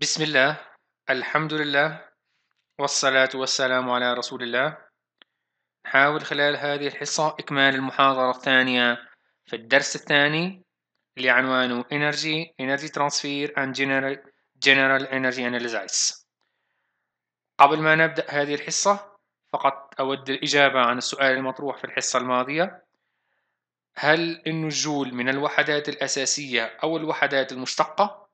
بسم الله الحمد لله والصلاة والسلام على رسول الله نحاول خلال هذه الحصة إكمال المحاضرة الثانية في الدرس الثاني اللي عنوانه Energy, Energy Transfer and General, General Energy Analysis قبل ما نبدأ هذه الحصة فقط أود الإجابة عن السؤال المطروح في الحصة الماضية هل أن الجول من الوحدات الأساسية أو الوحدات المشتقة؟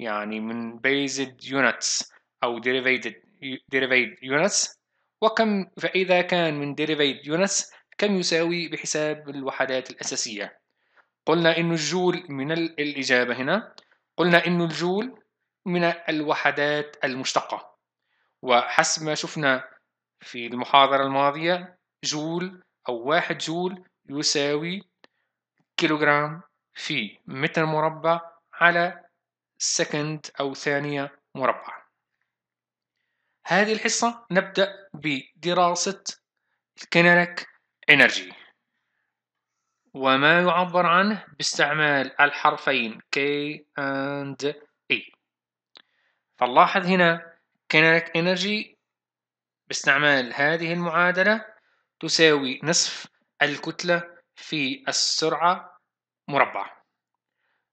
يعني من بيزد يونتس أو ديريفيتد ديريفيد يونتس وكم فإذا كان من ديريفيد يونتس كم يساوي بحساب الوحدات الأساسية قلنا إن الجول من الإجابة هنا قلنا إن الجول من الوحدات المشتقة وحسب ما شفنا في المحاضرة الماضية جول أو واحد جول يساوي كيلوغرام في متر مربع على سكند أو ثانية مربعة هذه الحصة نبدأ بدراسة الكينيريك إنرجي وما يعبر عنه باستعمال الحرفين K and E فنلاحظ هنا كينيريك إنرجي باستعمال هذه المعادلة تساوي نصف الكتلة في السرعة مربعة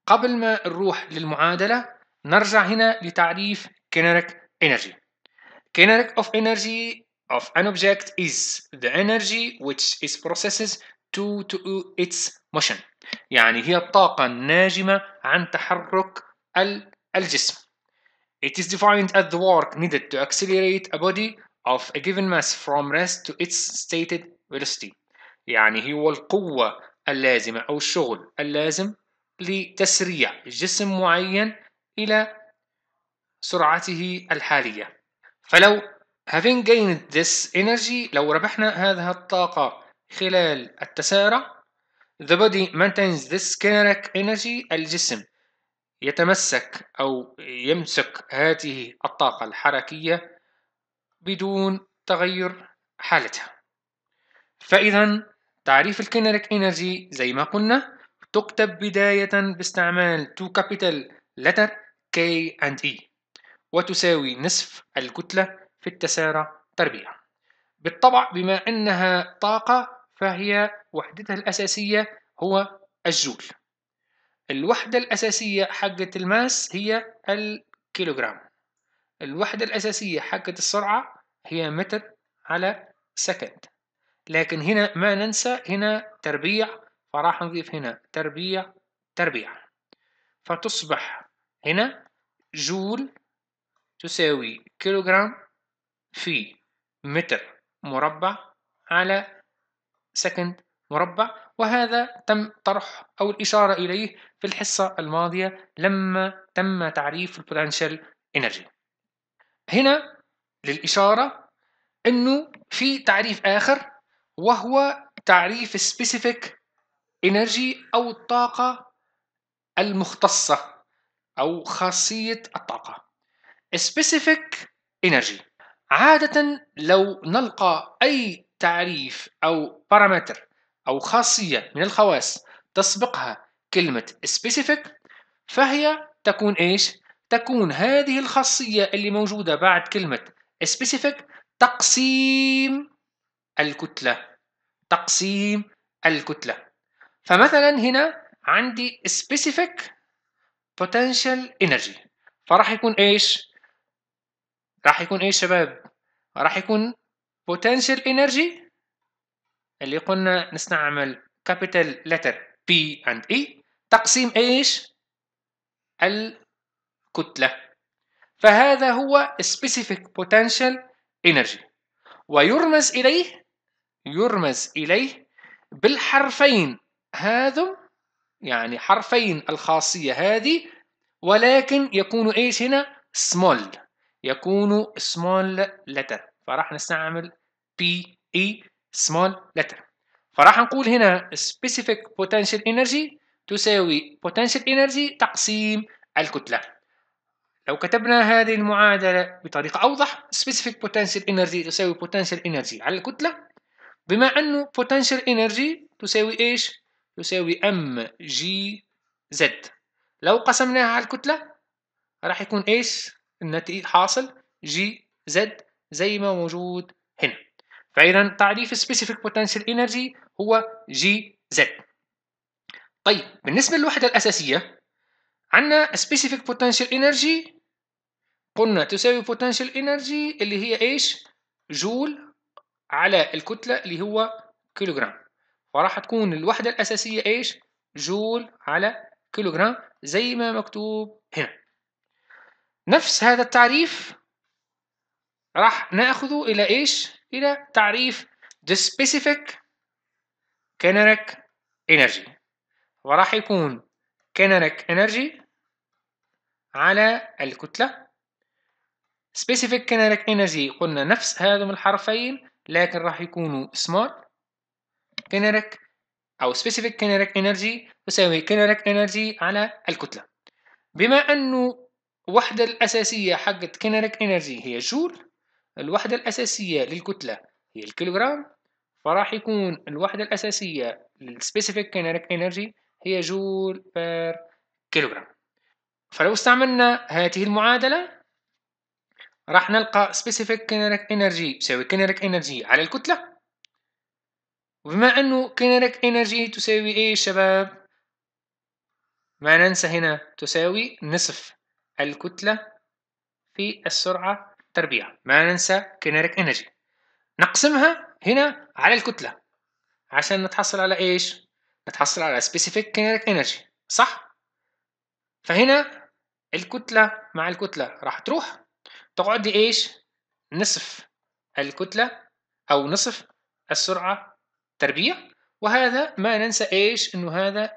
قبل ما نروح للمعادلة نرجع هنا لتعريف kinetic energy kinetic of energy of an object is the energy which is processes to, to its motion يعني هي الطاقة الناجمة عن تحرك الجسم It is defined as the work needed to accelerate a body of a given mass from rest to its stated velocity يعني هو القوة اللازمة أو الشغل اللازم لتسريع جسم معين إلى سرعته الحالية فلو having gained this energy لو ربحنا هذه الطاقة خلال التسارع the body maintains this kinetic energy الجسم يتمسك أو يمسك هذه الطاقة الحركية بدون تغير حالتها فإذا تعريف الكينيريك إنرجي زي ما قلنا تكتب بداية باستعمال تو capital letter K and E وتساوي نصف الكتلة في التسارع تربيع بالطبع بما أنها طاقة فهي وحدتها الأساسية هو الجول الوحدة الأساسية حقة الماس هي الكيلوغرام الوحدة الأساسية حقة السرعة هي متر على سكند لكن هنا ما ننسى هنا تربيع فراح نضيف هنا تربيع تربيع فتصبح هنا جول تساوي كيلوغرام في متر مربع على سكند مربع وهذا تم طرح أو الإشارة إليه في الحصة الماضية لما تم تعريف البوتنشال إنرجي هنا للإشارة أنه في تعريف آخر وهو تعريف specific انرجي او الطاقه المختصه او خاصيه الطاقه specific energy عاده لو نلقى اي تعريف او بارامتر او خاصيه من الخواص تسبقها كلمه specific فهي تكون ايش تكون هذه الخاصيه اللي موجوده بعد كلمه specific تقسيم الكتله تقسيم الكتله فمثلا هنا عندي specific potential energy فراح يكون ايش راح يكون ايش شباب راح يكون potential energy اللي قلنا نستعمل capital letter P and E تقسيم ايش الكتلة فهذا هو specific potential energy ويرمز إليه يرمز إليه بالحرفين هذم يعني حرفين الخاصية هذه ولكن يكون ايش هنا small يكون small letter فراح نستعمل بي اي e small letter فراح نقول هنا specific potential energy تساوي potential energy تقسيم الكتلة لو كتبنا هذه المعادلة بطريقة أوضح specific potential energy تساوي potential energy على الكتلة بما أنه potential energy تساوي إيش؟ يساوي ام جي زد لو قسمناها على الكتلة راح يكون ايش النتيجة حاصل جي زد زي ما موجود هنا فإذا تعريف specific potential energy هو جي زد طيب بالنسبة للوحدة الأساسية عندنا specific potential energy قلنا تساوي potential energy اللي هي ايش جول على الكتلة اللي هو كيلوغرام فراح تكون الوحدة الأساسية إيش؟ جول على كيلوغرام زي ما مكتوب هنا نفس هذا التعريف راح ناخذه الى ايش الى تعريف the specific kinetic energy وراح يكون kinetic energy على الكتله specific kinetic energy قلنا نفس من الحرفين لكن راح يكونوا small كينيريك أو سبيسيفيك كينيريك انرجي تساوي كينيريك انرجي على الكتلة بما أنه الوحدة الأساسية حقت كينيريك انرجي هي جول الوحدة الأساسية للكتلة هي الكيلوغرام فراح يكون الوحدة الأساسية للسبيسيفيك كينيريك انرجي هي جول بير كيلوغرام فلو استعملنا هذه المعادلة راح نلقى specific kinetic energy تساوي kinetic energy على الكتلة وبما انه kinetic energy تساوي ايه شباب ما ننسى هنا تساوي نصف الكتلة في السرعة تربيع ما ننسى kinetic energy نقسمها هنا على الكتلة عشان نتحصل على ايش نتحصل على specific kinetic energy صح فهنا الكتلة مع الكتلة راح تروح تقعد ايش نصف الكتلة او نصف السرعة تربيع وهذا ما ننسى ايش انه هذا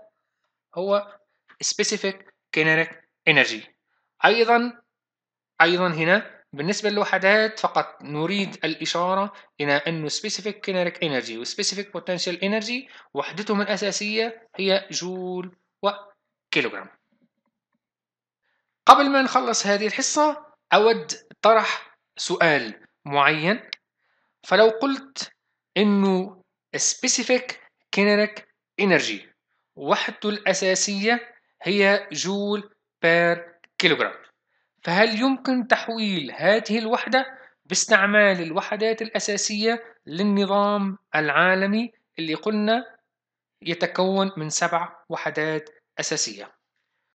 هو specific kinetic energy ايضا ايضا هنا بالنسبة للوحدات فقط نريد الإشارة إلى أنه specific kinetic energy و specific potential energy وحدتهم الأساسية هي جول وكيلوغرام قبل ما نخلص هذه الحصة أود طرح سؤال معين فلو قلت أنه Specific Kinetic Energy وحدته الأساسية هي جول بير كيلوغرام فهل يمكن تحويل هذه الوحدة باستعمال الوحدات الأساسية للنظام العالمي اللي قلنا يتكون من سبع وحدات أساسية